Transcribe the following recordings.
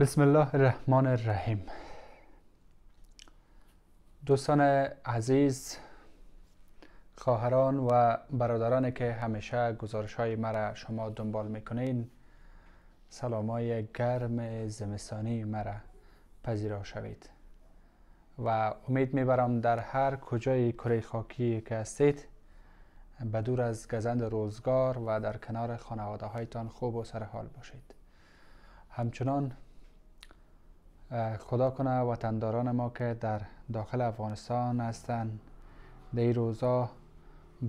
بسم الله الرحمن الرحیم دوستان عزیز خواهران و برادران که همیشه گزارش های مرا شما دنبال میکنین سلام های گرم زمستانی مرا پذیرا شوید و امید میبرم در هر کجای کره خاکی که هستید به دور از گزند روزگار و در کنار خانواده هایتان خوب و سرحال باشید همچنان خدا کنه وطنداران ما که در داخل افغانستان هستند در روزا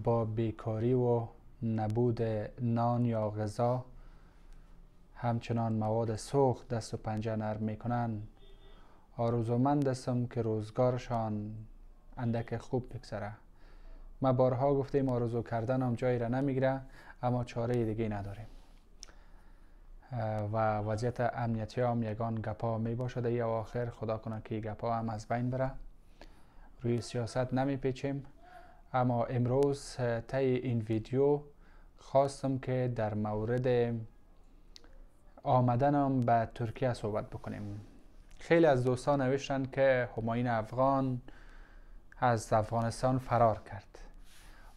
با بیکاری و نبود نان یا غذا همچنان مواد سوخت دست و پنجه نرم میکنن آرزومند هستم که روزگارشان اندک خوب بگذره ما بارها گفتیم آرزو کردن هم جایی را نمیگیره اما چاره دیگه نداریم و وضعیت امنیتی هم یگان گپا می باشده یا آخر خدا کنه که گپا هم از بین بره روی سیاست نمی پیچیم اما امروز طی این ویدیو خواستم که در مورد آمدنم به ترکیه صحبت بکنیم خیلی از دوستان نوشتن که هماین افغان از افغانستان فرار کرد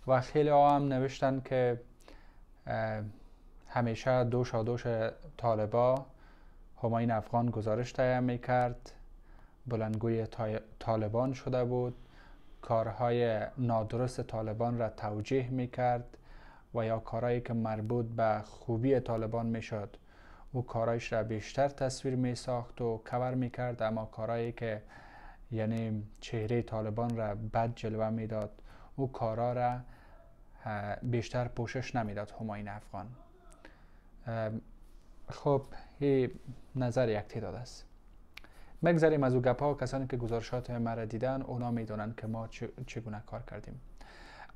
و خیلی ها هم نوشتن که همیشه دوش دوش طالبا هماین افغان گزارش تهیه می کرد بلندگوی طالبان شده بود کارهای نادرست طالبان را توجیه می کرد و یا کارهایی که مربوط به خوبی طالبان می شد او کارهایش را بیشتر تصویر می ساخت و کور می کرد اما کارهایی که یعنی چهره طالبان را بد جلوه میداد او کارا را بیشتر پوشش نمیداد هماین افغان خب هی نظر یک تعداد است مگذریم از او گپ کسانی که گزارشات مرا دیدن اونا میدانند که ما چگونه کار کردیم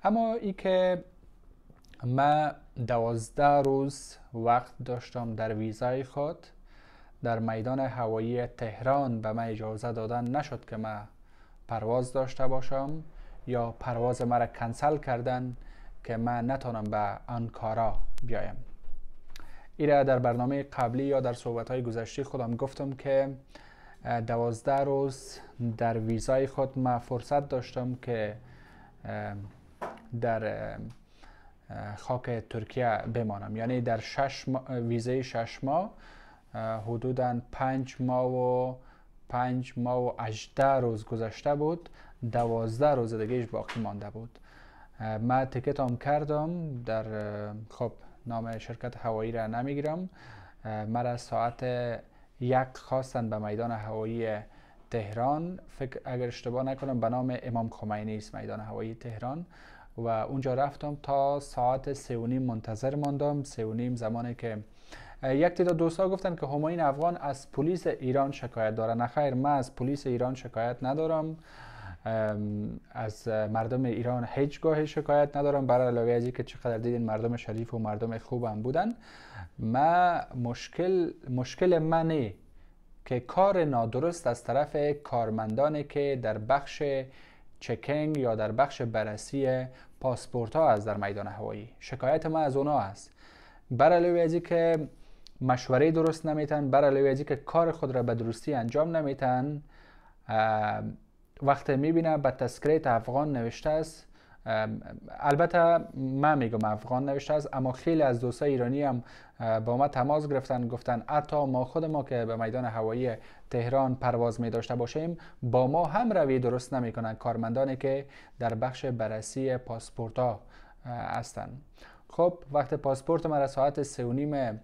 اما ای که ما دوازده روز وقت داشتم در ویزای خود در میدان هوایی تهران به من اجازه دادن نشد که ما پرواز داشته باشم یا پرواز مرا کنسل کردن که من نتانم به آنکارا بیایم ایره در برنامه قبلی یا در صحبت های گذشته خودم گفتم که دوازده روز در ویزای خود من فرصت داشتم که در خاک ترکیه بمانم یعنی در شش ویزای شش ماه حدودا پنج ماه و پنج ماه و اجده روز گذشته بود دوازده روز دیگهش باقی مانده بود من تکت هم کردم در خب نام شرکت هوایی را نمیگیرم مرا ساعت یک خواستن به میدان هوایی تهران فکر اگر اشتباه نکنم به نام امام خمینی است میدان هوایی تهران و اونجا رفتم تا ساعت سه و نیم منتظر ماندم سه و نیم زمانی که یک تعداد دوستا گفتن که هماین افغان از پلیس ایران شکایت داره نخیر من از پلیس ایران شکایت ندارم از مردم ایران هیچگاه شکایت ندارم بر علاوه از اینکه چقدر دیدین مردم شریف و مردم خوبم بودن ما مشکل مشکل منه که کار نادرست از طرف کارمندانی که در بخش چکنگ یا در بخش بررسی پاسپورت ها از در میدان هوایی شکایت ما از اونا است بر علاوه از که مشوره درست نمیتن بر علاوه از که کار خود را به درستی انجام نمیتن وقتی میبینم به تسکریت افغان نوشته است البته من میگم افغان نوشته است اما خیلی از دوستای ایرانی هم با ما تماس گرفتن گفتن حتی ما خود ما که به میدان هوایی تهران پرواز می داشته باشیم با ما هم روی درست نمی کنن کارمندانی که در بخش بررسی پاسپورت ها هستند خب وقت پاسپورت را ساعت سه و نیم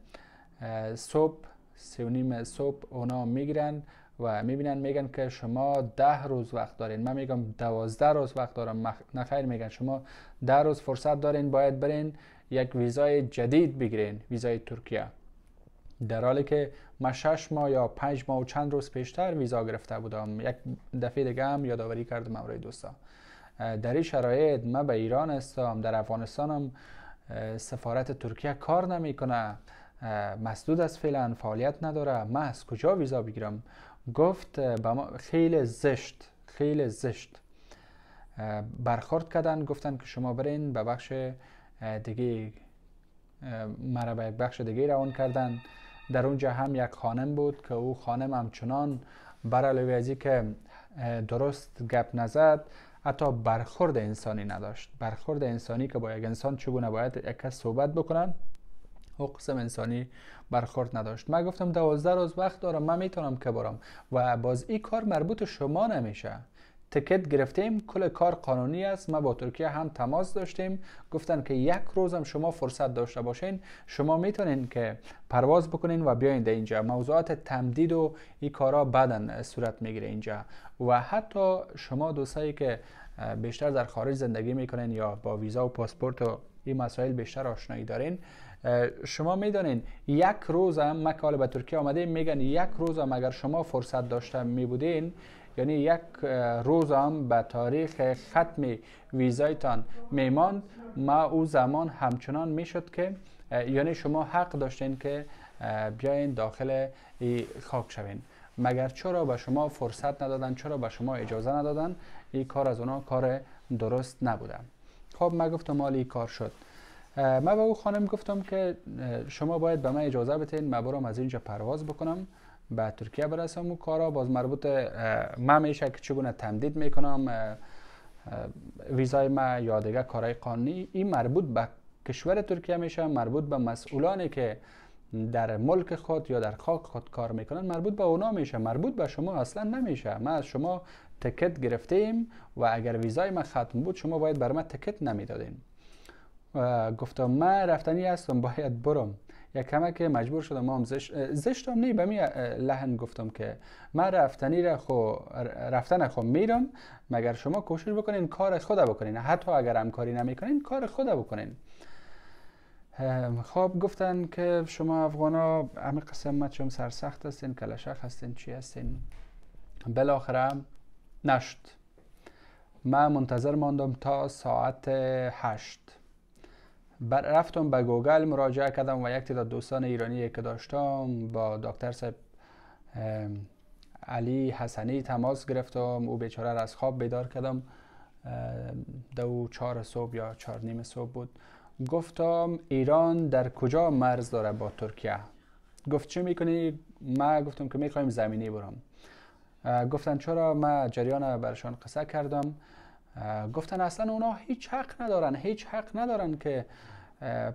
صبح سه و نیم صبح اونا میگیرن و میبینن میگن که شما ده روز وقت دارین من میگم دوازده روز وقت دارم نخیر میگن شما ده روز فرصت دارین باید برین یک ویزای جدید بگیرین ویزای ترکیه در حالی که من شش ماه یا پنج ماه و چند روز پیشتر ویزا گرفته بودم یک دفعه دیگه هم یادآوری کردم امروی دوستا در این شرایط من به ایران هستم در افغانستانم سفارت ترکیه کار نمیکنه مسدود از فعلا فعالیت نداره من از کجا ویزا بگیرم گفت با ما خیلی زشت خیلی زشت برخورد کردن گفتن که شما برین به بخش دیگه مرا به یک بخش دیگه روان کردن در اونجا هم یک خانم بود که او خانم همچنان برای ازی که درست گپ نزد حتی برخورد انسانی نداشت برخورد انسانی که با یک انسان چگونه باید یک کس صحبت بکنن حقوق انسانی برخورد نداشت من گفتم دوازده روز وقت دارم من میتونم که برم و باز این کار مربوط شما نمیشه تکت گرفتیم کل کار قانونی است ما با ترکیه هم تماس داشتیم گفتن که یک روزم شما فرصت داشته باشین شما میتونین که پرواز بکنین و بیاین در اینجا موضوعات تمدید و این کارا بعدا صورت میگیره اینجا و حتی شما دوستایی که بیشتر در خارج زندگی میکنین یا با ویزا و پاسپورت و این مسائل بیشتر آشنایی دارین شما میدانین یک روز هم مکال به ترکیه آمده میگن یک روز هم اگر شما فرصت داشته میبودین یعنی یک روز هم به تاریخ ختم ویزایتان میماند ما او زمان همچنان میشد که یعنی شما حق داشتین که بیاین داخل خاک شوین مگر چرا به شما فرصت ندادن چرا به شما اجازه ندادن این کار از اونا کار درست نبوده خب ما گفتم مالی کار شد من به او خانم گفتم که شما باید به من اجازه بتین من برام از اینجا پرواز بکنم به ترکیه برسم و کارا باز مربوط من میشه که چگونه تمدید میکنم ویزای ما یا دیگه کارهای قانونی این مربوط به کشور ترکیه میشه مربوط به مسئولانی که در ملک خود یا در خاک خود کار میکنن مربوط به اونا میشه مربوط به شما اصلا نمیشه ما از شما تکت گرفتیم و اگر ویزای ما ختم بود شما باید بر ما تکت نمیدادین گفتم من رفتنی هستم باید برم یک کمه که مجبور شدم هم زشت زشتم نی به می لحن گفتم که من رفتنی را خو رفتن خو میرم مگر شما کوشش بکنین کار خوده بکنین حتی اگر هم کاری نمیکنین کار خدا بکنین خب گفتن که شما افغانا همه قسمت شما سرسخت هستین کلشخ هستین چی هستین بالاخره نشد من منتظر ماندم تا ساعت هشت رفتم به گوگل مراجعه کردم و یک تعداد دوستان ایرانی که داشتم با دکتر صاحب علی حسنی تماس گرفتم او بیچاره را از خواب بیدار کردم دو چهار صبح یا چهار نیم صبح بود گفتم ایران در کجا مرز داره با ترکیه گفت چه میکنی؟ ما گفتم که میخوایم زمینی برم گفتن چرا ما جریان برشان قصه کردم گفتن اصلا اونا هیچ حق ندارن هیچ حق ندارن که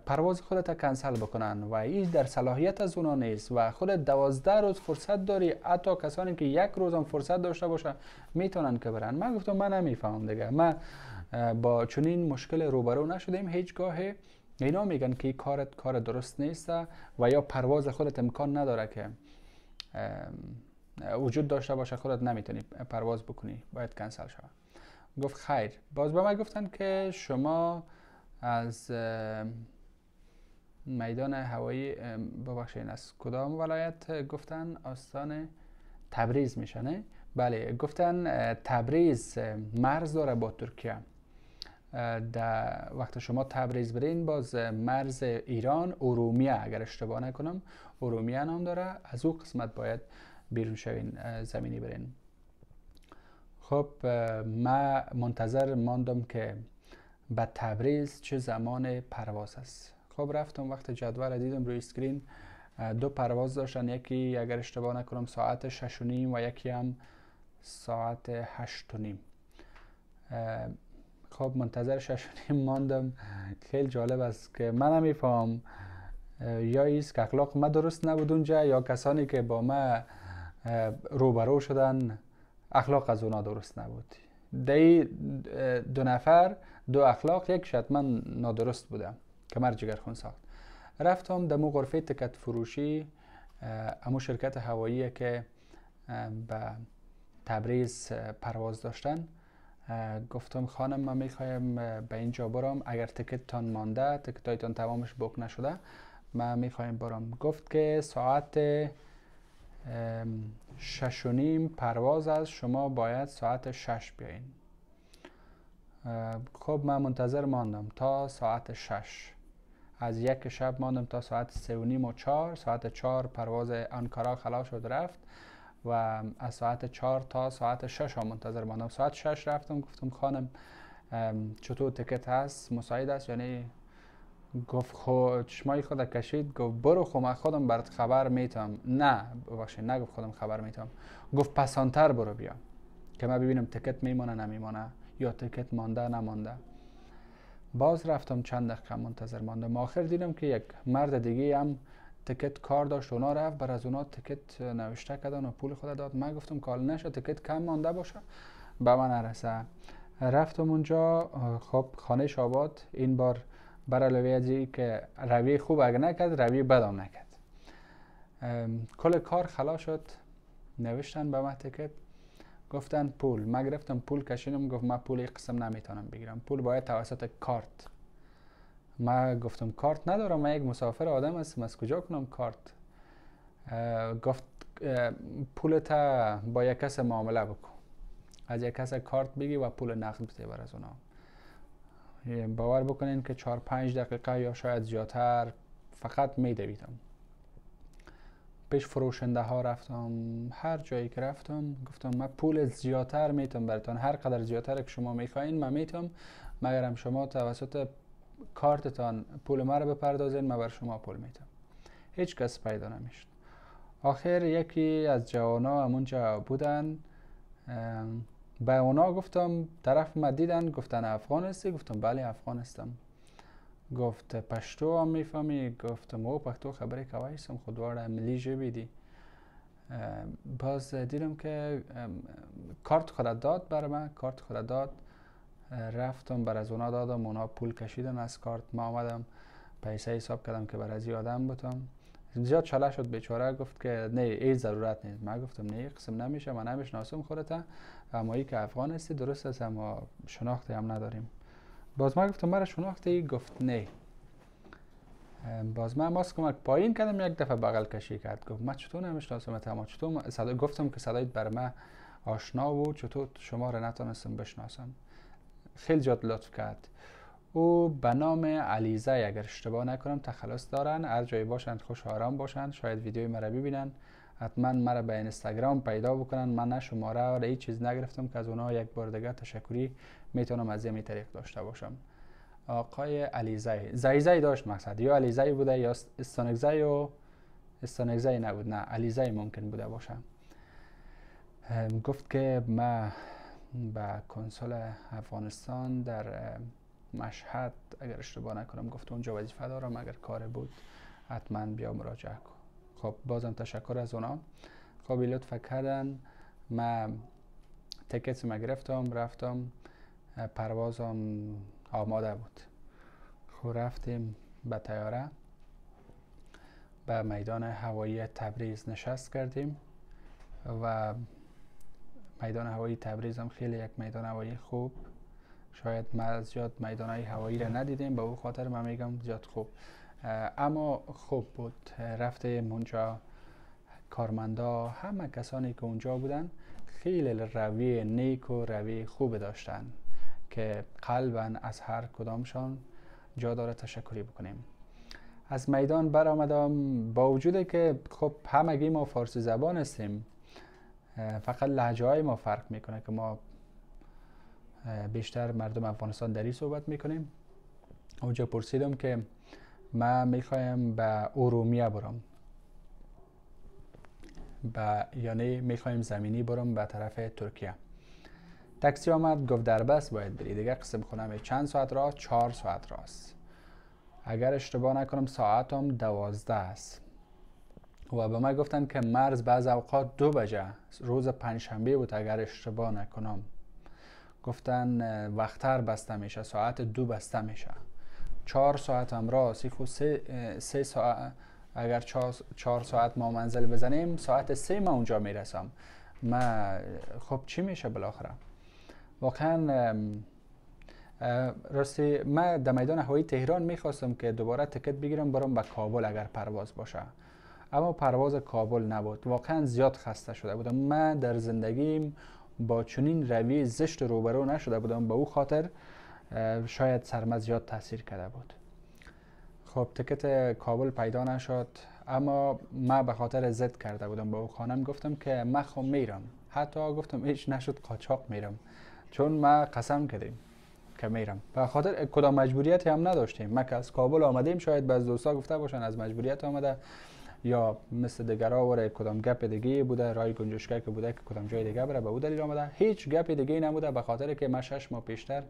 پرواز خودت کنسل بکنن و این در صلاحیت از اونا نیست و خودت دوازده روز فرصت داری حتی کسانی که یک روز هم فرصت داشته باشن میتونن که برن من گفتم من نمیفهم دیگه من با چنین مشکل روبرو نشدیم هیچگاه اینا میگن که کارت کار درست نیست و یا پرواز خودت امکان نداره که وجود داشته باشه خودت نمیتونی پرواز بکنی باید کنسل شود گفت خیر باز به من گفتن که شما از میدان هوایی ببخشید از کدام ولایت گفتن آستان تبریز میشنه بله گفتن تبریز مرز داره با ترکیه در وقت شما تبریز برین باز مرز ایران ارومیه اگر اشتباه نکنم ارومیه نام داره از او قسمت باید بیرون شوین زمینی برین خب ما منتظر ماندم که به تبریز چه زمان پرواز است خب رفتم وقت جدول دیدم روی اسکرین دو پرواز داشتن یکی اگر اشتباه نکنم ساعت شش و نیم و یکی هم ساعت 8 و نیم خب منتظر شش و نیم ماندم خیلی جالب است که من نمیفهم یا ایست که اخلاق ما درست نبود اونجا یا کسانی که با ما روبرو شدن اخلاق از اونا درست نبود دی دو نفر دو اخلاق یک من نادرست بودم کمر خون ساخت رفتم دمو غرفه تکت فروشی امو شرکت هوایی که به تبریز پرواز داشتن گفتم خانم من میخوایم به اینجا برم اگر تان مانده تان تمامش بک نشده من میخوایم برم گفت که ساعت شش و نیم پرواز از شما باید ساعت شش بیاین خب من منتظر ماندم تا ساعت شش از یک شب ماندم تا ساعت سه و نیم و چهار ساعت چهار پرواز انکارا خلاص شد رفت و از ساعت چهار تا ساعت شش هم منتظر ماندم ساعت شش رفتم گفتم خانم چطور تکت هست مساعد است یعنی گفت خو چشمای خود کشید گفت برو خو خودم برات خبر میتم نه باشه نگفت خودم خبر میتم گفت پسانتر برو بیا که من ببینم تکت میمانه نمیمانه یا تکت مانده نمانده باز رفتم چند دقیقه منتظر ماندم آخر دیدم که یک مرد دیگه هم تکت کار داشت اونا رفت بر از اونا تکت نوشته کردن و پول خود داد من گفتم کال نشه تکت کم مانده باشه به من نرسه رفتم اونجا خب خانه شابات این بار برای علاوه که روی خوب اگه نکرد روی بد هم نکرد کل کار خلا شد نوشتن به من که گفتن پول من گرفتم پول کشینم گفت من پول این قسم نمیتونم بگیرم پول باید توسط کارت من گفتم کارت ندارم من یک مسافر آدم هستم از کجا کنم کارت گفت پول با یک کس معامله بکن از یک کس کارت بگی و پول نقد بده بر از اونا باور بکنین که چهار پنج دقیقه یا شاید زیادتر فقط می پیش فروشنده ها رفتم هر جایی که رفتم گفتم من پول زیادتر میتونم براتون هر قدر زیادتر که شما میخواین من میتونم. مگرم شما توسط کارتتان پول ما رو بپردازین من بر شما پول میتم هیچ کس پیدا نمیشد آخر یکی از جوانا همونجا بودن به اونا گفتم طرف ما دیدن گفتن افغان هستی گفتم بله افغان هستم گفت پشتو هم میفهمی گفتم او پشتو خبری که هستم خود خب دواره ملی جبی باز دیدم که کارت خودت داد بر من کارت خودت داد رفتم بر از اونا دادم اونا پول کشیدن از کارت ما آمدم پیسه حساب کردم که بر از آدم بودم زیاد شله شد بیچاره گفت که نه ای ضرورت نیست من گفتم نه قسم نمیشه من نمیشناسم خودت اما ای که افغان هستی درست است اما شناختی هم نداریم باز من گفتم مرا شناختی گفت نه باز من ماسک کمک پایین کردم یک دفعه بغل کشی کرد گفت من چطور نمیشناسم اما چطور صدا گفتم که صدایت بر من آشنا بود چطور شما را نتونستم بشناسم خیلی جاد لطف کرد او به نام علیزه اگر اشتباه نکنم تخلص دارن از جای باشند خوش آرام باشند شاید ویدیوی مرا ببینن حتما مرا به اینستاگرام پیدا بکنن من نه شماره را هیچ چیز نگرفتم که از اونها یک بار دیگه تشکری میتونم از این طریق داشته باشم آقای علیزه زیزه داشت مقصد یا علیزه بوده یا استانگزه و استانگزه نبود نه علیزه ممکن بوده باشه گفت که ما به کنسول افغانستان در مشهد اگر اشتباه نکنم گفت اونجا وظیفه دارم اگر کار بود حتما بیا مراجعه کن خب بازم تشکر از اونا خب لطفه کردن من تکت گرفتم رفتم پروازم آماده بود خب رفتیم به تیاره به میدان هوایی تبریز نشست کردیم و میدان هوایی تبریز هم خیلی یک میدان هوایی خوب شاید ما زیاد میدانهای هوایی را ندیدیم به او خاطر من میگم زیاد خوب اما خوب بود رفته اونجا کارمندا همه کسانی که اونجا بودن خیلی روی نیک و روی خوب داشتن که قلبا از هر کدامشان جا داره تشکری بکنیم از میدان برآمدم با وجود که خب همگی ما فارسی زبان هستیم فقط لحجه های ما فرق میکنه که ما بیشتر مردم افغانستان دری صحبت میکنیم اونجا پرسیدم که من میخوایم به ارومیه برم با یعنی میخوایم زمینی برم به طرف ترکیه تاکسی آمد گفت در بس باید بری دیگه قسم خونم چند ساعت را چهار ساعت راست اگر اشتباه نکنم ساعتم دوازده است و به من گفتن که مرز بعض اوقات دو بجه روز پنجشنبه بود اگر اشتباه نکنم گفتن وقتتر بسته میشه ساعت دو بسته میشه چهار ساعت هم را سه, ساعت اگر چهار ساعت ما منزل بزنیم ساعت سه ما اونجا میرسم ما خب چی میشه بالاخره واقعا راستی ما در میدان هوایی تهران میخواستم که دوباره تکت بگیرم برام به کابل اگر پرواز باشه اما پرواز کابل نبود واقعا زیاد خسته شده بودم من در زندگیم با چنین روی زشت روبرو نشده بودم به او خاطر شاید سرمز زیاد تاثیر کرده بود خب تکت کابل پیدا نشد اما ما به خاطر زد کرده بودم با او خانم گفتم که من خب میرم حتی گفتم هیچ نشد قاچاق میرم چون ما قسم کردیم که میرم به خاطر کدام مجبوریتی هم نداشتیم ما که از کابل آمدیم شاید بعض دوستا گفته باشن از مجبوریت آمده یا مثل و آوره کدام گپ دیگه بوده رای گنجشکه که بوده که کدام جای دیگه بره به او دلیل آمده هیچ گپ دیگه نبوده به خاطر که من شش ماه پیشتر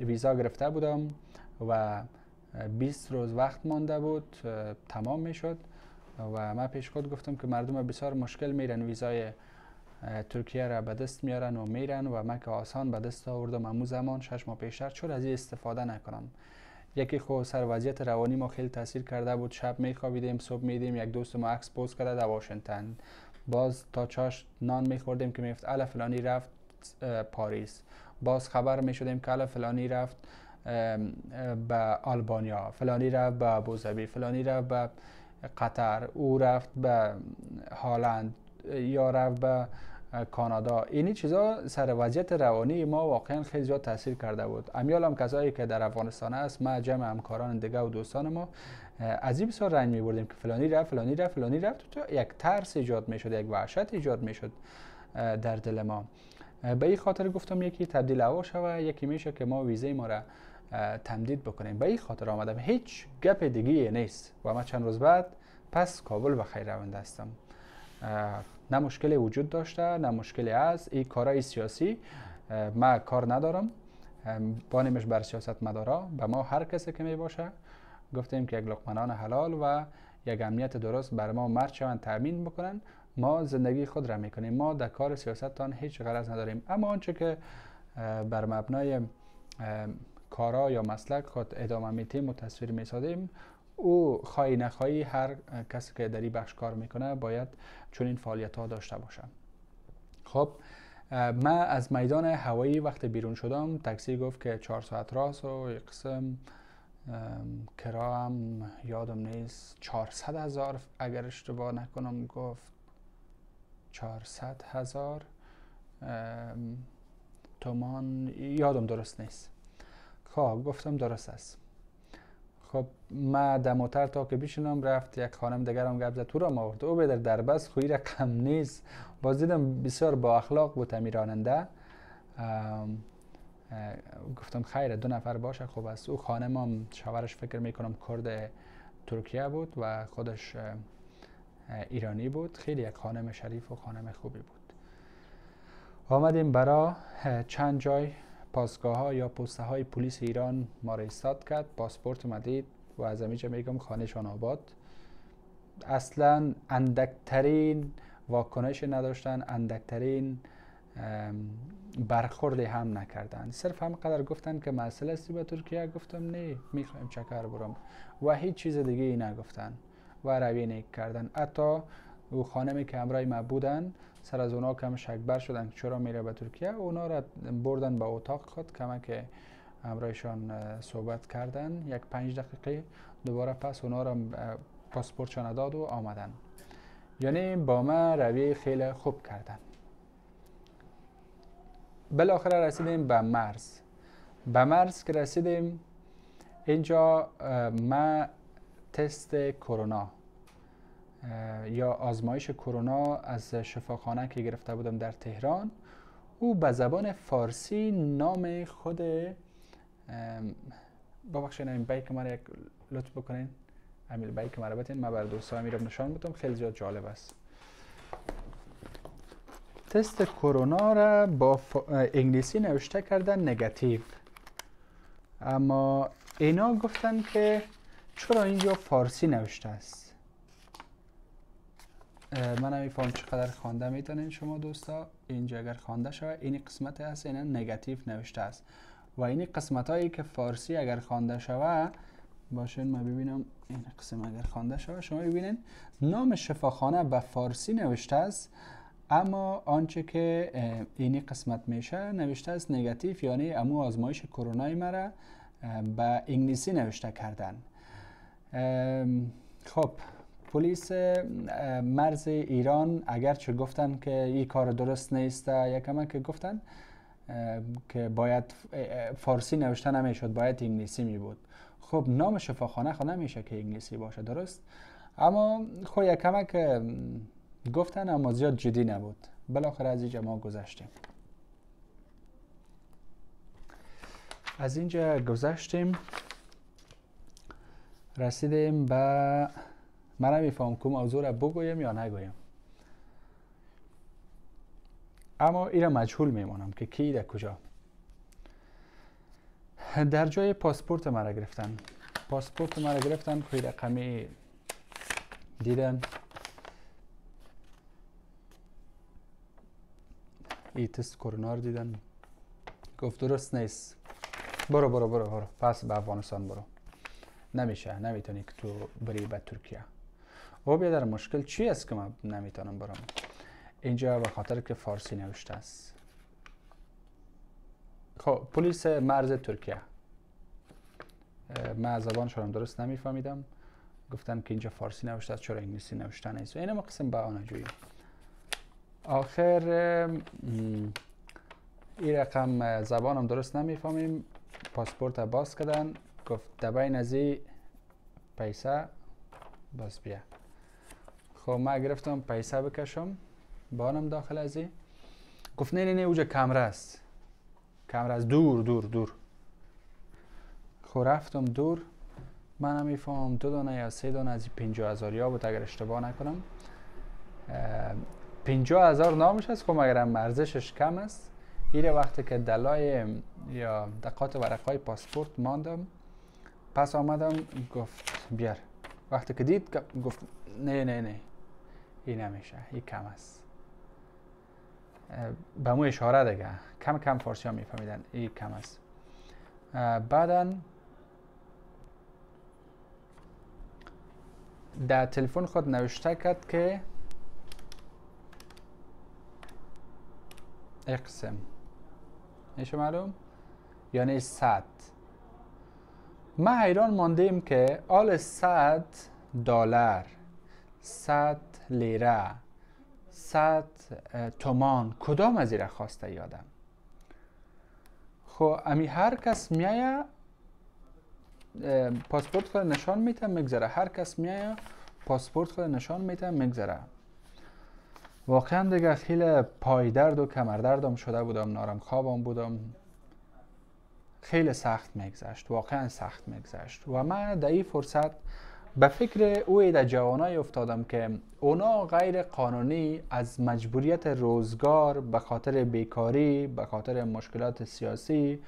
ویزا گرفته بودم و 20 روز وقت مانده بود تمام میشد و من پیش خود گفتم که مردم بسیار مشکل میرن ویزای ترکیه را به دست میارن و میرن و من که آسان به دست آوردم امو زمان شش ماه پیشتر چرا از این استفاده نکنم یکی خو سر وضعیت روانی ما خیلی تاثیر کرده بود شب میخوابیدیم صبح میدیم یک دوست ما عکس پست کرده در واشنگتن باز تا چاش نان میخوردیم که میفت الا فلانی رفت پاریس باز خبر میشدیم که الا فلانی رفت به آلبانیا فلانی رفت به ابوظبی فلانی رفت به قطر او رفت به هالند یا رفت به کانادا اینی چیزا سر وضعیت روانی ما واقعا خیلی زیاد تاثیر کرده بود امیال هم کسایی که در افغانستان است ما جمع همکاران دیگه و دوستان ما از این بسیار رنج می که فلانی رفت فلانی رفت فلانی رفت تو یک ترس ایجاد می یک وحشت ایجاد میشد در دل ما به این خاطر گفتم یکی تبدیل هوا شوه یکی میشه که ما ویزه ما را تمدید بکنیم به این خاطر آمدم هیچ گپ دیگه نیست و ما چند روز بعد پس کابل و خیر هستم نه مشکلی وجود داشته نه مشکلی از این کارای سیاسی ما کار ندارم بانیمش بر سیاست مدارا به ما هر کسی که می باشه گفتیم که یک لقمنان حلال و یک امنیت درست بر ما مرد شوند تأمین بکنن ما زندگی خود را میکنیم ما در کار سیاستتان هیچ غرض نداریم اما آنچه که بر مبنای کارا یا مسلک خود ادامه میتیم و تصویر میسازیم او خواهی نخواهی هر کسی که در این بخش کار میکنه باید چون این فعالیت ها داشته باشم خب من از میدان هوایی وقت بیرون شدم تاکسی گفت که چهار ساعت راست و یک قسم کرا هم یادم نیست 400 هزار اگر اشتباه نکنم گفت 400 هزار تومان یادم درست نیست خب گفتم درست است خب ما دموتر تا که بیشنم رفت یک خانم دیگر هم گپ تو را ما او به در بس خویر رقم نیست باز دیدم بسیار با اخلاق بود امیراننده گفتم خیر دو نفر باشه خب است او خانم هم شوهرش فکر میکنم کرد ترکیه بود و خودش ایرانی بود خیلی یک خانم شریف و خانم خوبی بود آمدیم برا چند جای پاسگاه ها یا پسته های پلیس ایران ما را ایستاد کرد پاسپورت اومدید و از همینجا میگم خانهشان آباد اصلا اندکترین واکنش نداشتن اندکترین برخورد هم نکردن صرف هم قدر گفتن که مسئله استی به ترکیه گفتم نه میخوایم چکر برم و هیچ چیز دیگه ای نگفتن و روی نیک کردن حتی او خانمی که همراه ما بودن سر از اونا کم شکبر شدن چرا میره به ترکیه اونا را بردن به اتاق خود که همراهشان صحبت کردن یک پنج دقیقه دوباره پس اونا را پاسپورتشان داد و آمدن یعنی با ما رویه خیلی خوب کردن بالاخره رسیدیم به مرز به مرز که رسیدیم اینجا ما تست کرونا یا آزمایش کرونا از شفاخانه که گرفته بودم در تهران او به زبان فارسی نام خود ببخشید این بیک مرا یک لطف بکنین امیل بیک رو بتین من بر دوستا میرم نشان بودم خیلی زیاد جالب است تست کرونا را با انگلیسی نوشته کردن نگاتیو اما اینا گفتن که چرا اینجا فارسی نوشته است من میفهم چقدر خوانده میتونین شما دوستا اینجا اگر خوانده شود این قسمت هست این نگاتیو نوشته است و این قسمت هایی که فارسی اگر خوانده شود باشین ما ببینم این قسم اگر خوانده شود شما ببینین نام شفاخانه به فارسی نوشته است اما آنچه که این قسمت میشه نوشته است نگاتیو یعنی امو آزمایش کرونا مرا به انگلیسی نوشته کردن خب پلیس مرز ایران اگرچه گفتن که این کار درست نیست یکم که گفتن که باید فارسی نوشته نمیشد باید انگلیسی می خب نام شفاخانه خو خب نمیشه که انگلیسی باشه درست اما خب یک که گفتن اما زیاد جدی نبود بالاخره از اینجا ما گذشتیم از اینجا گذشتیم رسیدیم به من فهم کم موضوع را بگویم یا نگویم اما را مجهول میمانم که کی در کجا در جای پاسپورت مرا گرفتن پاسپورت مرا گرفتن که رقمی دیدن ای تست کرونا دیدن گفت درست نیست برو برو برو برو پس به افغانستان برو نمیشه نمیتونی که تو بری به ترکیه و در مشکل چی است که من نمیتونم برم اینجا به خاطر که فارسی نوشته است خب پلیس مرز ترکیه من زبان درست نمیفهمیدم گفتن که اینجا فارسی نوشته است چرا انگلیسی نوشته نیست این قسم به آن جویی آخر این رقم زبانم درست نمیفهمیم پاسپورت باز کردن گفت دبای نزی پیسه باز بیا خب ما گرفتم پیسه بکشم بانم داخل ازی گفت نه نه نه اوجا کمره است کمره از دور دور دور خب رفتم دور من هم میفهم دو دانه یا سه دانه از پینجا هزار یا بود اگر اشتباه نکنم پینجا هزار نامش است خب اگر ارزشش کم است ایره وقتی که دلای یا دقات ورقای پاسپورت ماندم پس آمدم گفت بیار وقتی که دید گفت نه نه نه ای نمیشه ای کم است به مو اشاره دیگه کم کم فارسی ها میفهمیدن ای کم است بعدا در تلفن خود نوشته کرد که اقسم میشه معلوم یعنی صد ما حیران مانده که آل صد دلار صد لیره صد تومان کدام از ایره خواسته یادم خب امی هر کس میایه پاسپورت خود نشان میتم مگذره هر کس میایه پاسپورت خود نشان میتم مگذره واقعا دیگه خیلی درد و کمردردم شده بودم نارم خوابم بودم خیلی سخت میگذشت واقعا سخت میگذشت و من در این فرصت به فکر اوی در جوانای افتادم که اونا غیر قانونی از مجبوریت روزگار به خاطر بیکاری به خاطر مشکلات سیاسی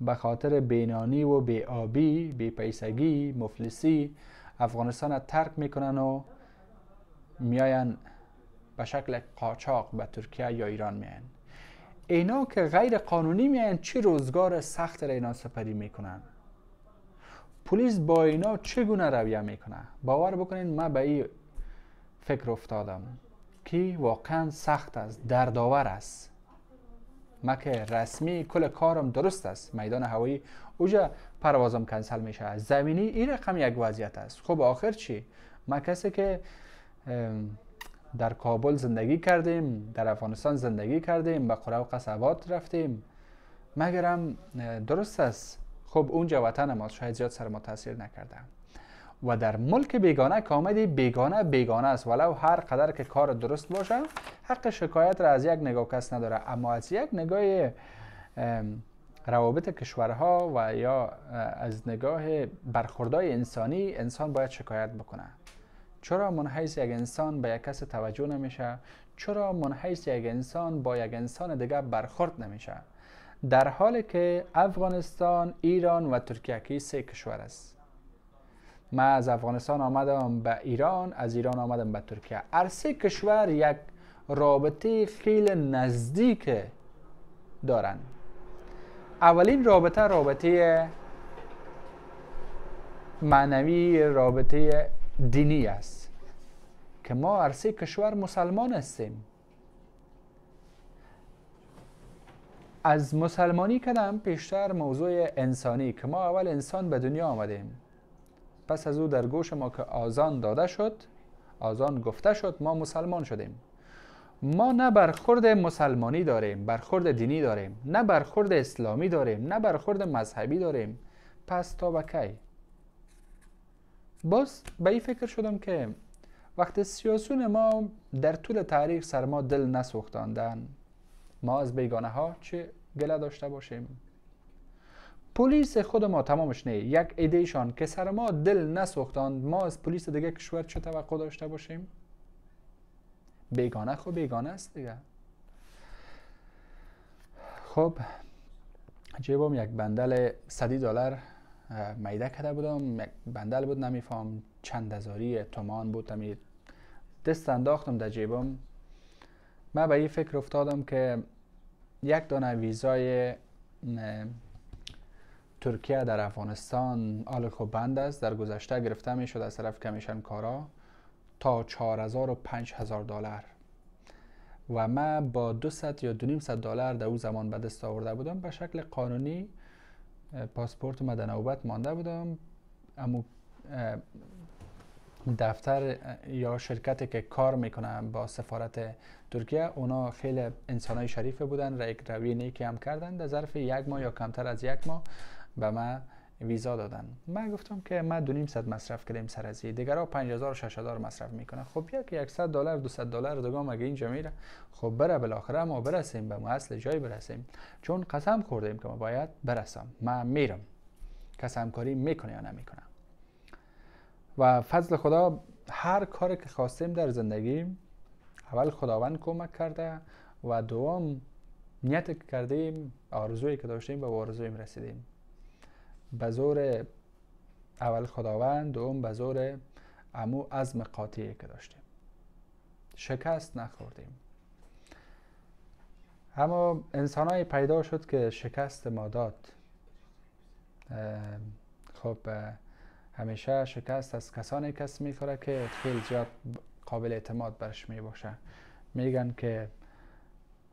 به خاطر بینانی و بیابی بیپیسگی مفلسی افغانستان ترک میکنن و میاین به شکل قاچاق به ترکیه یا ایران میاین اینا که غیر قانونی میاین چی روزگار سخت را اینا سپری میکنن پلیس با اینا چگونه رویه میکنه باور بکنین من به این فکر افتادم که واقعا سخت است دردآور است ما که رسمی کل کارم درست است میدان هوایی اوجا پروازم کنسل میشه زمینی این رقم یک وضعیت است خب آخر چی ما کسی که در کابل زندگی کردیم در افغانستان زندگی کردیم به قره و قصبات رفتیم مگرم درست است خب اونجا وطن ما شاید زیاد سر ما تاثیر نکرده و در ملک بیگانه که آمدی بیگانه بیگانه است ولو هر قدر که کار درست باشه حق شکایت را از یک نگاه کس نداره اما از یک نگاه روابط کشورها و یا از نگاه برخوردهای انسانی انسان باید شکایت بکنه چرا منحیث یک انسان به یک کس توجه نمیشه چرا منحیث یک انسان با یک انسان دیگه برخورد نمیشه در حالی که افغانستان، ایران و ترکیه کی سه کشور است ما از افغانستان آمدم به ایران از ایران آمدم به ترکیه هر سه کشور یک رابطه خیلی نزدیک دارن اولین رابطه رابطه معنوی رابطه دینی است که ما هر سه کشور مسلمان هستیم از مسلمانی کردم پیشتر موضوع انسانی که ما اول انسان به دنیا آمدیم پس از او در گوش ما که آزان داده شد آزان گفته شد ما مسلمان شدیم ما نه برخورد مسلمانی داریم برخورد دینی داریم نه برخورد اسلامی داریم نه برخورد مذهبی داریم پس تا به کی باز به این فکر شدم که وقتی سیاسون ما در طول تاریخ سر ما دل نسوختاندن ما از بیگانه ها چه گله داشته باشیم پلیس خود ما تمامش نه یک ایدهشان که سر ما دل نسوختند ما از پلیس دیگه کشور چه توقع داشته باشیم بیگانه خو بیگانه است دیگه خب جیبم یک بندل صدی دلار میده کرده بودم یک بندل بود نمیفهم چند هزاری تومان بود دست انداختم در جیبم من به این فکر افتادم که یک دانه ویزای ترکیه در افغانستان آل خوب بند است در گذشته گرفته می شد از طرف کمیشن کارا تا 4000 و 5000 دلار و من با 200 یا 200 دلار در او زمان به دست آورده بودم به شکل قانونی پاسپورت ما در نوبت مانده بودم اما دفتر یا شرکتی که کار میکنن با سفارت ترکیه اونا خیلی انسانای شریف بودن و یک روی نیکی هم کردن در ظرف یک ماه یا کمتر از یک ماه به من ویزا دادن من گفتم که ما دو نیم صد مصرف کردیم سر از دیگرا 5000 6000 مصرف میکنن خب یک ۱صد دلار 200 دلار دوگام اگه اینجا میره خب بره بالاخره ما برسیم به ما اصل جای برسیم چون قسم خوردیم که ما باید برسم من میرم قسم کاری میکنه یا نمیکنم و فضل خدا هر کاری که خواستیم در زندگی اول خداوند کمک کرده و دوم نیت که کردیم آرزوی که داشتیم به آرزویم رسیدیم به زور اول خداوند دوم به زور امو عزم قاطعی که داشتیم شکست نخوردیم اما انسانهایی پیدا شد که شکست ما داد خب همیشه شکست از کسانی کس میخوره که خیلی زیاد قابل اعتماد برش میباشه میگن که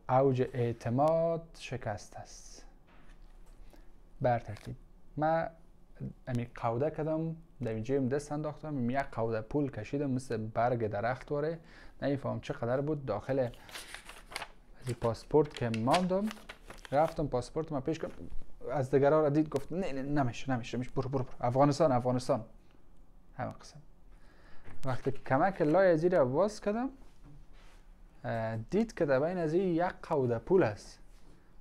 اوج اعتماد شکست است بر من امی قوده کدم در جیم دست انداختم یک قوده پول کشیدم مثل برگ درخت واره نمیفهم چقدر بود داخل از پاسپورت که ماندم رفتم پاسپورت ما پیش کردم از رو دید گفت نه نه نمیشه نمیشه میشه برو برو برو افغانستان افغانستان همه قسم وقتی که کمک لای از را باز کردم دید که در بین از یک قوده پول است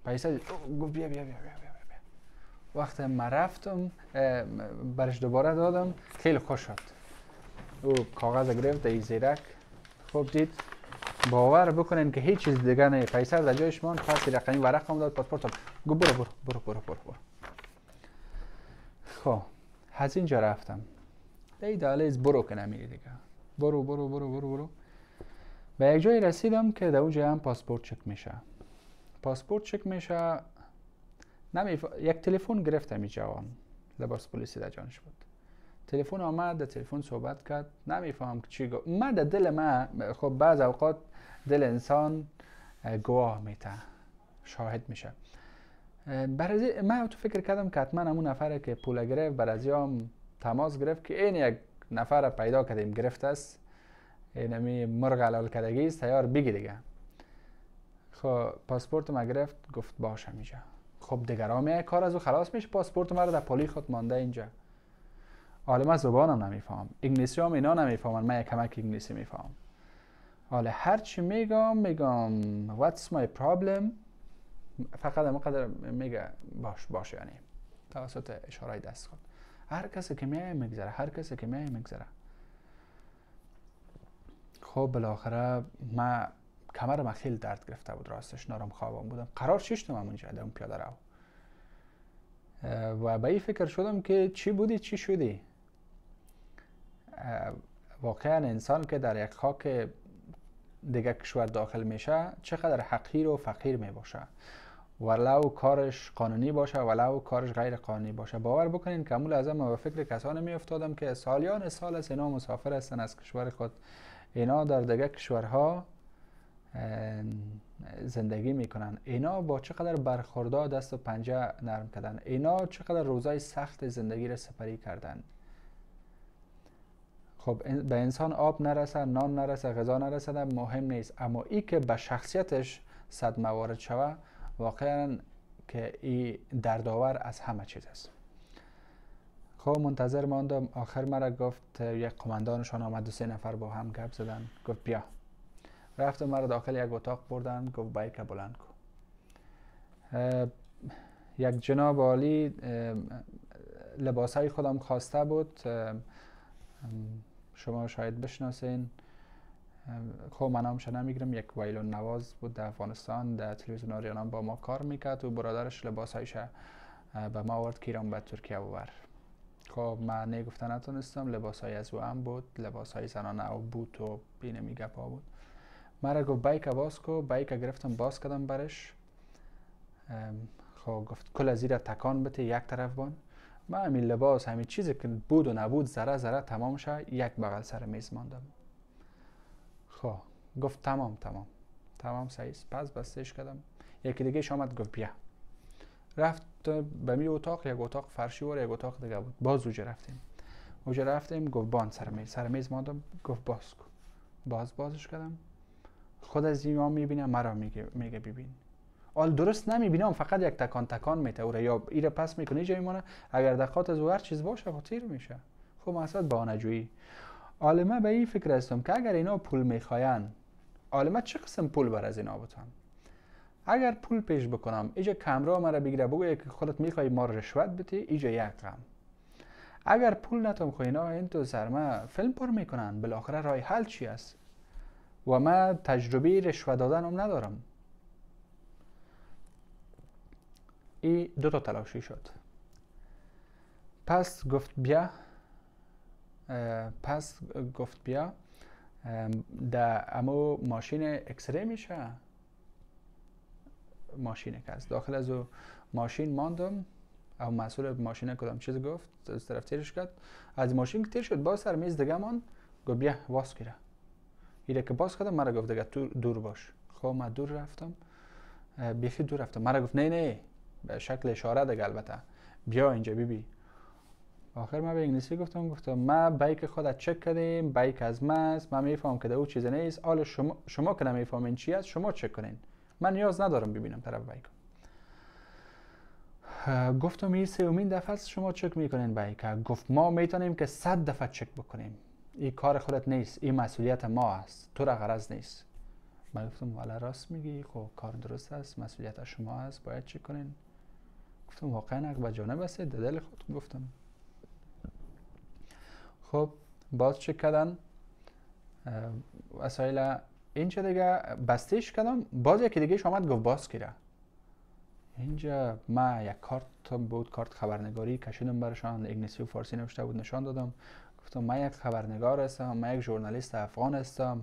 پیسه گفت بیا بیا بیا بیا وقتی من رفتم برش دوباره دادم خیلی خوش شد او کاغذ گرفت ای زیرک خوب دید باور بکنین که هیچ چیز دیگه نه پیسر در جایش مان پس رقمی ورق هم داد پاسپورت برو برو برو برو برو, برو. خب از اینجا رفتم دی از برو که نمیری دیگه برو برو برو برو برو به یک جایی رسیدم که در اونجا هم پاسپورت چک میشه پاسپورت چک میشه نمی یک تلفن گرفتم جوان لباس پلیسی در جانش بود تلفن آمد در تلفن صحبت کرد نمیفهم چی گفت من دل من خب بعض اوقات دل انسان گواه میته شاهد میشه برای من تو فکر کردم که حتما همون نفره که پول گرفت برای هم تماس گرفت که این یک نفر پیدا کردیم گرفت است این همی مرغ علال کردگی است تیار بگی دیگه خب پاسپورت ما گرفت گفت باشه اینجا خب دیگرام کار از او خلاص میشه پاسپورت ما رو در پلی خود مانده اینجا حالا من زبانم نمیفهم انگلیسی هم اینا نمیفهمن من یک کمک انگلیسی میفهمم حالا چی میگم میگم what's my problem فقط قدر میگه باش باش یعنی توسط اشاره دست خود هر کسی که میای میگذره هر کسی که میای میگذره خب بالاخره ما کمر ما خیلی درد گرفته بود راستش نارم خوابم بودم قرار ششتم هم اونجا در اون پیاده رو و به این فکر شدم که چی بودی چی شدی واقعا انسان که در یک خاک دیگه کشور داخل میشه چقدر حقیر و فقیر میباشه ولو کارش قانونی باشه ولو کارش غیر قانونی باشه باور بکنین که امول ازم به فکر کسانی می افتادم که سالیان سال است اینا مسافر هستن از کشور خود اینا در دیگه کشورها زندگی میکنن اینا با چقدر برخوردها دست و پنجه نرم کردن اینا چقدر روزای سخت زندگی را سپری کردن خب به انسان آب نرسه نان نرسه غذا نرسه مهم نیست اما ای که به شخصیتش صد موارد شوه واقعا که ای دردآور از همه چیز است خب منتظر ماندم آخر مرا گفت یک قماندانشان آمد و سه نفر با هم گپ زدن گفت بیا رفتم مرا داخل یک اتاق بردن گفت بایک بلند کن یک جناب عالی لباس خودم خواسته بود شما شاید بشناسین خب من هم شنه میگیرم یک ویلون نواز بود در افغانستان در تلویزیون آریان با ما کار میکرد و برادرش لباس به ما آورد که ایران به ترکیه بود خب من نگفته نتونستم لباس های از او هم بود لباس های زنانه او بود و بینه میگه ها بود من گفت بایک باز کو بایک گرفتم باز کردم برش خب گفت کل از تکان بته یک طرف بان ما همین لباس همین چیزی که بود و نبود ذره ذره تمام شد یک بغل سر میز ماندم خب گفت تمام تمام تمام سعیست پس بستش کردم یکی دیگه آمد گفت بیا رفت به می اتاق یک اتاق فرشی و یک اتاق دیگه بود باز اوجه رفتیم اوجه رفتیم گفت بان سر میز سر میز ماندم گفت باز کن باز بازش کردم خود از ها میبینه مرا میگه میگه ببین حال درست نمیبینم فقط یک تکان تکان میتوره یا ایره پس میکنه جای مانه اگر دقات از او هر چیز باشه خاطر میشه خب با آنجویی حال عالمه به این فکر هستم که اگر اینا پول میخواین عالمه چه قسم پول بر از اینا بتن اگر پول پیش بکنم ایجا کمرا مرا بگیره بگو که خودت میخوای ما رشوت بتی اینجا یک غم اگر پول نتم خو خب اینا این تو سرما فیلم پر میکنن بالاخره راه حل چی است و من تجربه رشوه دادن ندارم ای دو تا تلاشی شد پس گفت بیا پس گفت بیا در امو ماشین اکسره میشه ماشین که داخل از ماشین ماندم او مسئول ماشین کدام چیز گفت از طرف تیرش کرد از ماشین که تیر شد با سر میز دگه گفت بیا واس گیره ایره که باز کردم مرا گفت دگه دور باش خب من دور رفتم بیخی دور رفتم مرا گفت نه نه به شکل اشاره دیگه البته بیا اینجا بیبی بی. آخر من به انگلیسی گفتم گفتم ما بایک خودت چک کردیم بایک از ما است من میفهمم که او چیز نیست حالا شما شما که نمیفهمین چی است شما چک کنین من نیاز ندارم ببینم طرف بایک گفتم این سومین دفعه است شما چک میکنین بایک گفت ما میتونیم که صد دفعه چک بکنیم این کار خودت نیست این مسئولیت ما است تو را غرض نیست من گفتم والا راست میگی خب کار درست است مسئولیت شما است باید چک کنین گفتم واقعا جانب بسه دل خود گفتم خب باز چک کردن وسایل اینجا دیگه بستیش کردم باز یکی دیگه آمد گفت باز کرده اینجا ما یک کارت بود کارت خبرنگاری کشیدم برشان انگلیسی و فارسی نوشته بود نشان دادم گفتم من یک خبرنگار هستم من یک ژورنالیست افغان هستم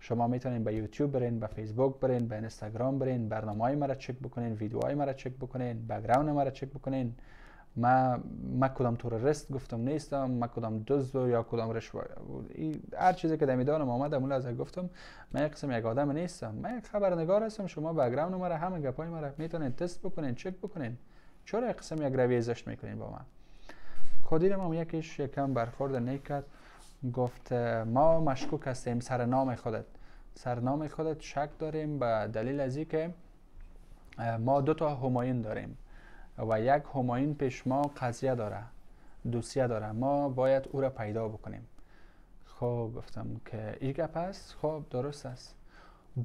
شما میتونین به یوتیوب برین به فیسبوک برین به اینستاگرام برین برنامه های مرا چک بکنین ویدیو های مرا چک بکنین بکگراند مرا چک بکنین ما ما کدام تورست گفتم نیستم ما کدام دزد یا کدام رشوه هر چیزی که دمیدانم اومدم امول از گفتم من یک قسم یک آدم نیستم من یک خبرنگار هستم شما بکگراند مرا همه گپای رو میتونین تست بکنین چک بکنین چرا یک قسم یک رویه زشت میکنین با من خدیر هم یکیش یکم برخورد نکرد. گفت ما مشکوک هستیم نام خودت نام خودت شک داریم به دلیل از که ما دو تا هماین داریم و یک هماین پیش ما قضیه داره دوسیه داره ما باید او را پیدا بکنیم خب گفتم که ای گپ است خب درست است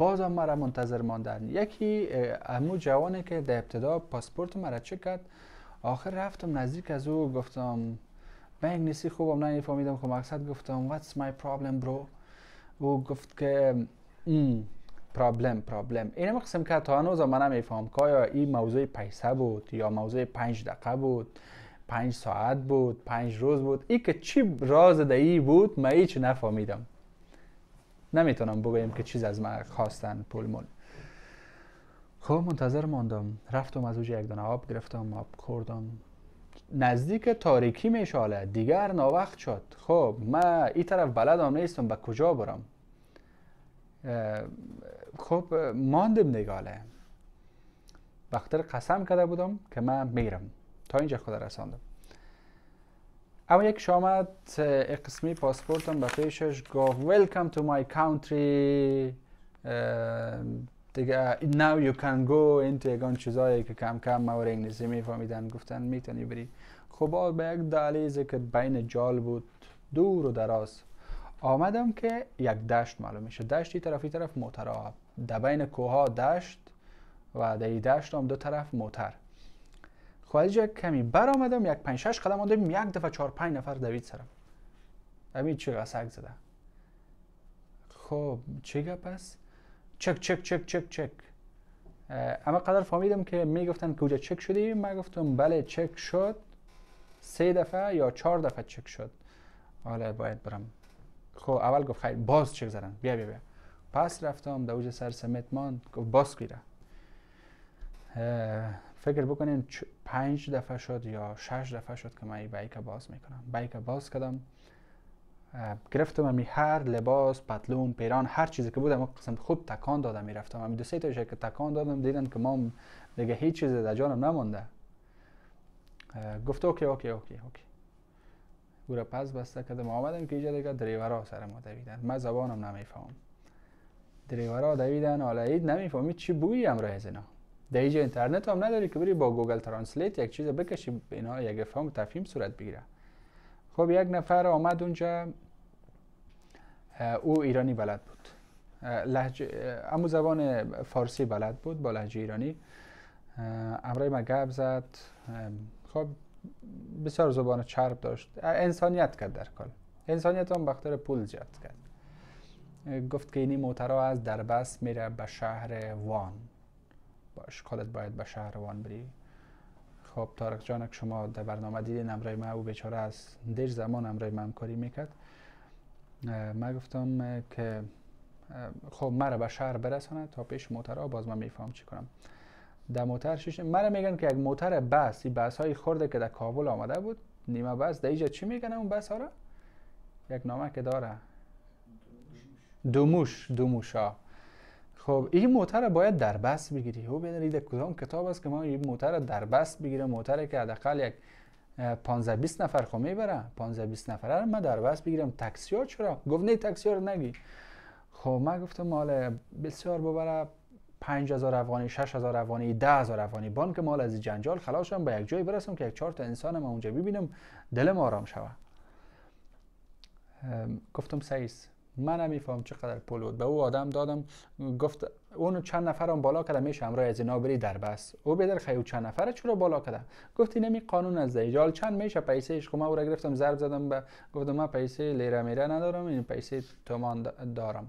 هم مرا منتظر ماندن یکی امو جوانی که در ابتدا پاسپورت مرا چک کرد آخر رفتم نزدیک از او گفتم من انگلیسی خوبم نه فهمیدم که مقصد گفتم what's my problem bro او گفت که پرابلم پرابلم این قسم که تا هنوز من نمیفهم که ای این موضوع پیسه بود یا موضوع پنج دقه بود پنج ساعت بود پنج روز بود این که چی راز ای بود من هیچ نفهمیدم نمیتونم بگویم که چیز از من خواستن پول مول خب منتظر ماندم رفتم از اوج یک دانه آب گرفتم آب خوردم نزدیک تاریکی میشاله دیگر ناوقت شد خب ما این طرف بلدم نیستم به کجا برم خب ماندم نگاله وقتی قسم کرده بودم که من میرم تا اینجا خود رساندم اما یک آمد قسمی پاسپورتم به پیشش گفت Welcome to my country دیگه now you can go این تیگان چیزایی که کم کم ما انگلیسی میفهمیدن گفتن میتونی بری خب به یک دالیز که بین جال بود دور و دراز آمدم که یک دشت معلوم میشه دشت طرفی طرف ای طرف در بین کوها دشت و در دشت هم دو طرف موتر خب کمی بر آمدم یک پنج شش قدم آمدم یک دفعه چهار پنج نفر دوید سرم امید چه غسک زده خب چه گپ چک چک چک چک چک اما قدر فهمیدم که میگفتن کجا چک شدی من گفتم بله چک شد سه دفعه یا چهار دفعه چک شد حالا باید برم خب اول گفت خیر باز چک زدن بیا بیا بیا پس رفتم دوج سر سمت ماند گفت باز گیره فکر بکنین پنج دفعه شد یا شش دفعه شد که من بایک باز میکنم بایک باز کردم گرفتم می هر لباس پتلون پیران هر چیزی که بودم قسم خوب تکان دادم میرفتم رفتم دو سه تا که تکان دادم دیدن که ما دیگه هیچ چیز در جانم نمانده گفت اوکی اوکی اوکی اوکی او را پس بسته کردم آمدم که اینجا دیگه دریورا سر ما دویدن من زبانم فهم دریورا دویدن حالا اید نمیفهمی چی بویی هم از اینا در اینجا اینترنت هم نداری که بری با گوگل ترانسلیت یک چیز بکشی اینا یک فهم تفهیم صورت بگیره خب یک نفر آمد اونجا او ایرانی بلد بود امو زبان فارسی بلد بود با لحجه ایرانی امرای ما گب زد خب بسیار زبان چرب داشت انسانیت کرد در کل انسانیت هم بختر پول جد کرد گفت که اینی موترا از دربست میره به شهر وان باش کالت باید به شهر وان بری خب تارک جانک شما در برنامه دیدین امرای ما او بیچاره از دیر زمان امرای ما همکاری میکرد ما گفتم که خب مرا به شهر برسانه تا پیش موترها باز من میفهم چی کنم در موتر شیش مرا میگن که یک موتر بس این بس های خورده که در کابل آمده بود نیمه بس در اینجا چی میگن اون بس ها را یک نامه که داره دوموش دوموش ها خب این موتر باید در بس بگیری او خب، بدونید کدام کتاب است که ما این موتر در بس بگیرم موتر که حداقل یک 15 20 نفر خو میبره 15 20 نفره رو من در بس بگیرم تاکسی ها چرا گفت نه تاکسی ها رو نگی خب من گفتم مال بسیار ببره 5000 افغانی 6000 افغانی 10000 افغانی بان مال از جنجال خلاص شم به یک جایی برسم که یک چهار تا انسان ما اونجا ببینم دلم آرام شوه گفتم سیس من نمیفهم چقدر پول بود به او آدم دادم گفت اونو چند نفرم بالا کرده میشه امرای از اینا بری در بس او بدر خیو چند نفر چرا بالا کرده گفتی نمی قانون از دیجال چند میشه پیسه اش خب من او را گرفتم ضرب زدم به گفتم من پیسه لیره میره ندارم این پیسه تومان دارم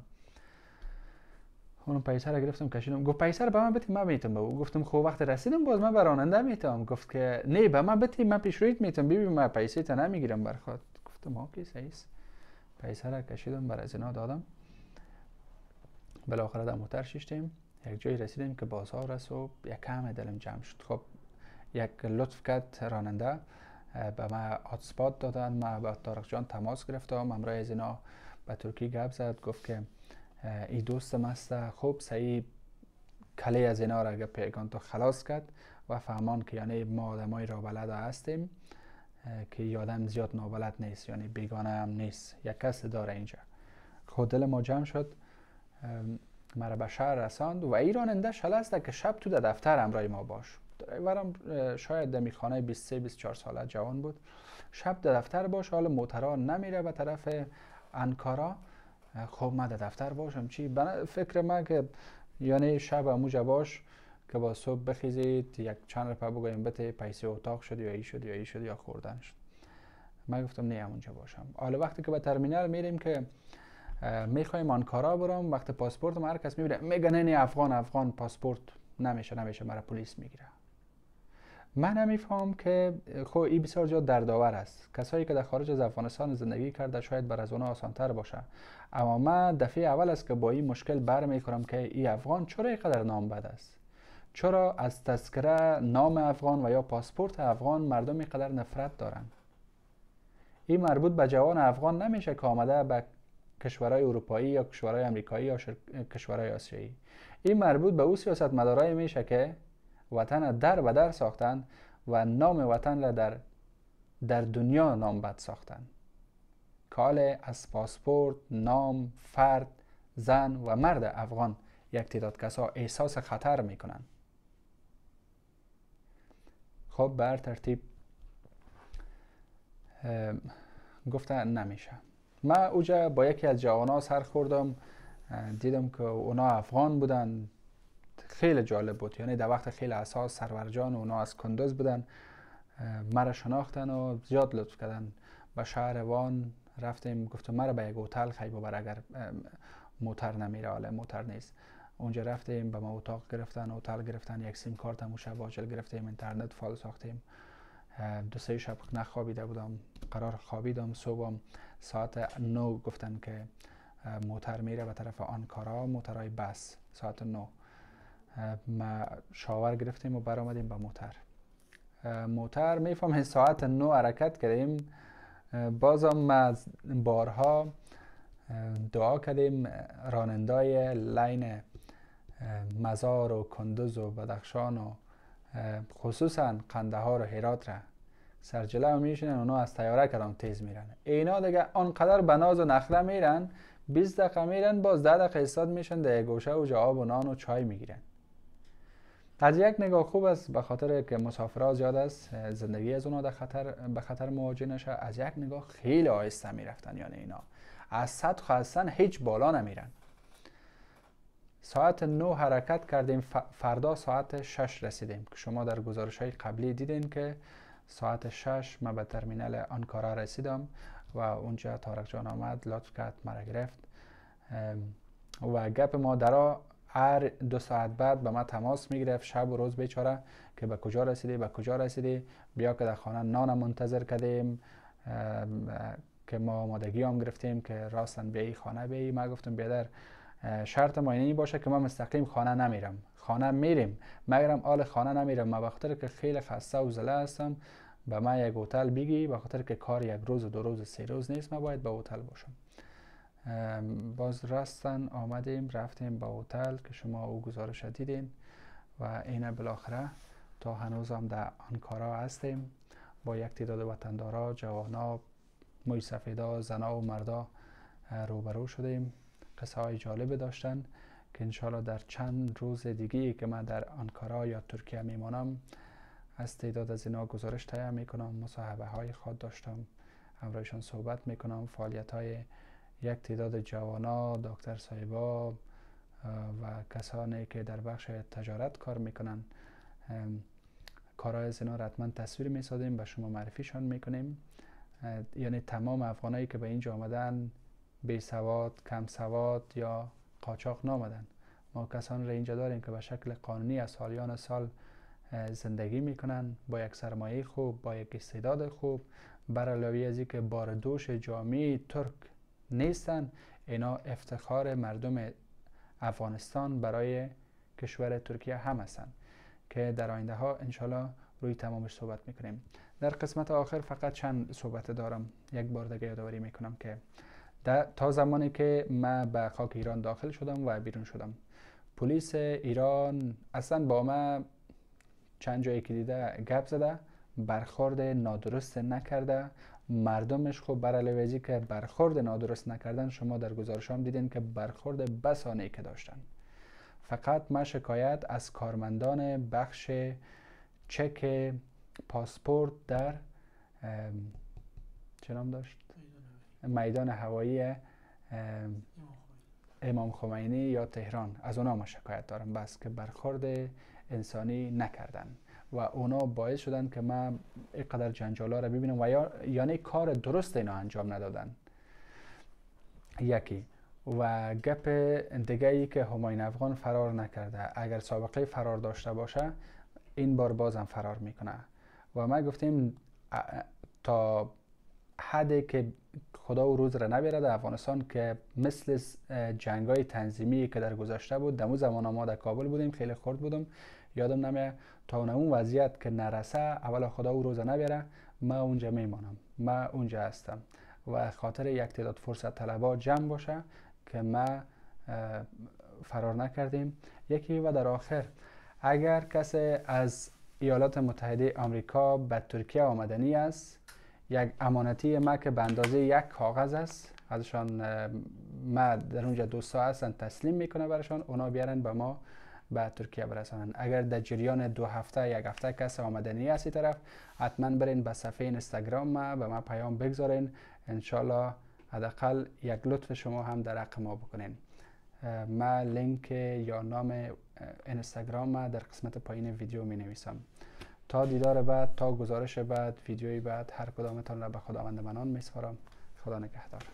اون پیسه را گرفتم کشیدم گفت پیسه را به من بده من میتونم او گفتم خب وقت رسیدم باز من براننده میتونم گفت که نه به من بده من پیش رویت میتونم ببین من پیسه تا نمیگیرم برخواد گفتم اوکی سیس پیسه کشیدم برای زنا دادم بالاخره در موتر شیشتیم یک جایی رسیدیم که بازار رس و یک کم دلم جمع شد خب یک لطف کرد راننده به ما آتسپات دادن ما به تارق جان تماس گرفتم همراه از اینا به ترکی گپ زد گفت که ای دوست است خوب سعی کله از اینا را پیگان تو خلاص کرد و فهمان که یعنی ما آدمای را بلده هستیم که یادم زیاد نابلد نیست یعنی بیگانه هم نیست یک کس داره اینجا خود خب دل ما جمع شد مرا به شهر رساند و ایراننده شلسته که شب تو در دفتر امرای ما باش ورم شاید در میخانه 23 24 ساله جوان بود شب در دفتر باش حال موترا نمیره به طرف انکارا خب من در دفتر باشم چی فکر من که یعنی شب اموجه باش که با صبح بخیزید یک چند رفعه بگویم بته پیسه اتاق شد یا ای شد یا ای شد یا خوردن شد من گفتم نه اونجا باشم حالا وقتی که به ترمینال میریم که میخوایم آنکارا برام وقت پاسپورت هر کس میبینه میگه نه نه افغان افغان پاسپورت نمیشه نمیشه مرا پلیس میگیره من میفهم که خب این بسیار زیاد دردآور است کسایی که در خارج از افغانستان زندگی کرده شاید بر از اونها آسانتر باشه اما من دفعه اول است که با این مشکل برمیخورم که این افغان چرا اینقدر نام بد است چرا از تذکره نام افغان و یا پاسپورت افغان مردم اینقدر نفرت دارند این مربوط به جوان افغان نمیشه که آمده به کشورهای اروپایی یا کشورهای آمریکایی یا کشورهای آسیایی این مربوط به او سیاست مدارای میشه که وطن در و در ساختن و نام وطن را در در دنیا نام بد ساختن کال از پاسپورت نام فرد زن و مرد افغان یک تعداد کسا احساس خطر میکنند خب بر ترتیب گفته نمیشه ما اوجا با یکی از جوان سر خوردم دیدم که اونا افغان بودن خیلی جالب بود یعنی در وقت خیلی اساس سرورجان اونا از کندوز بودن مرا شناختن و زیاد لطف کردن به شهر وان رفتیم گفتم مرا به یک هتل خیلی اگر موتر نمیره حالا موتر نیست اونجا رفتیم به ما اتاق گرفتن هتل گرفتن یک سیم کارت هم شب واجل گرفتیم اینترنت فال ساختیم دو سه شب نخوابیده بودم قرار خوابیدم صبحم ساعت 9 گفتن که موتر میره به طرف آنکارا موترای بس ساعت 9 ما شاور گرفتیم و برآمدیم به موتر موتر میفهم ساعت 9 حرکت کردیم بازم ما بارها دعا کردیم رانندای لاین. مزار و کندز و بدخشان و خصوصا قندهار و هرات را سرجله جلو میشینن اونا از تیاره کردن تیز میرن اینا دیگه آنقدر بناز و نخله میرن 20 دقیقه میرن باز 10 دقیقه میشن در گوشه و جواب و نان و چای میگیرن از یک نگاه خوب است به خاطر که مسافرها زیاد است زندگی از اونا در خطر به خطر مواجه نشه از یک نگاه خیلی آهسته میرفتن یعنی اینا از صد خاصن هیچ بالا نمیرن ساعت 9 حرکت کردیم فردا ساعت 6 رسیدیم که شما در گزارش های قبلی دیدین که ساعت 6 ما به ترمینال آنکارا رسیدم و اونجا تارک جان آمد لطف کرد مرا گرفت و گپ ما درا هر دو ساعت بعد به ما تماس می گرفت شب و روز بیچاره که به کجا رسیدی به کجا رسیدی بیا که در خانه نان منتظر کردیم که ما مادگی هم گرفتیم که راستن به خانه بیایی ما گفتم بیادر شرط ما این باشه که ما مستقیم خانه نمیرم خانه میریم مگرم آل خانه نمیرم ما بخاطر که خیلی خسته و زله هستم به ما یک هتل بگی بخاطر که کار یک روز و دو روز سه روز نیست ما باید به با هتل باشم باز راستن آمدیم رفتیم به هتل که شما او گزارش دیدین و اینه بالاخره تا هنوز هم در آنکارا هستیم با یک تعداد وطندارا جوانا موی سفیدا زنا و مردا روبرو شدیم قصه های جالب داشتن که انشالله در چند روز دیگه که من در آنکارا یا ترکیه میمانم از تعداد از اینا گزارش تهیه میکنم مصاحبه های خود داشتم همراهشان صحبت میکنم فعالیت های یک تعداد جوانا دکتر صاحبا و کسانی که در بخش تجارت کار میکنن کارهای از اینا حتما تصویر میسادیم به شما معرفیشان میکنیم یعنی تمام افغانایی که به اینجا آمدن بی سواد کم سواد یا قاچاق نامدن ما کسان را اینجا داریم که به شکل قانونی از سالیان سال زندگی میکنن با یک سرمایه خوب با یک استعداد خوب بر علاوه از بار دوش جامعه ترک نیستن اینا افتخار مردم افغانستان برای کشور ترکیه هم هستن که در آینده ها انشالله روی تمامش صحبت میکنیم در قسمت آخر فقط چند صحبت دارم یک بار دیگه یادآوری میکنم که تا زمانی که من به خاک ایران داخل شدم و بیرون شدم پلیس ایران اصلا با من چند جایی که دیده گپ زده برخورد نادرست نکرده مردمش خب برالویزی که برخورد نادرست نکردن شما در هم دیدین که برخورد بسانه که داشتن فقط من شکایت از کارمندان بخش چک پاسپورت در چه نام داشت میدان هوایی امام خمینی یا تهران از اونا ما شکایت دارم بس که برخورد انسانی نکردن و اونا باعث شدن که من اینقدر ها رو ببینم و یا یعنی کار درست اینا انجام ندادن یکی و گپ دیگه ای که هماین افغان فرار نکرده اگر سابقه فرار داشته باشه این بار بازم فرار میکنه و ما گفتیم تا حدی که خدا و روز را در افغانستان که مثل جنگ های تنظیمی که در گذشته بود دمو زمان ما در کابل بودیم خیلی خرد بودم یادم نمیه تا اون وضعیت که نرسه اولا خدا او روز نبیره ما اونجا میمانم ما اونجا هستم و خاطر یک تعداد فرصت طلبا جمع باشه که ما فرار نکردیم یکی و در آخر اگر کسی از ایالات متحده آمریکا به ترکیه آمدنی است یک امانتی ما که به اندازه یک کاغذ است ازشان ما در اونجا ساعت هستن تسلیم میکنه برشان اونا بیارن به ما به ترکیه برسانن اگر در جریان دو هفته یک هفته کس آمدنی هستی طرف حتما برین به صفحه اینستاگرام ما به ما پیام بگذارین انشالله حداقل یک لطف شما هم در حق ما بکنین ما لینک یا نام اینستاگرام ما در قسمت پایین ویدیو می نویسم تا دیدار بعد تا گزارش بعد ویدیوی بعد هر کدامتان را به خداوند منان میسپارم خدا نگهدار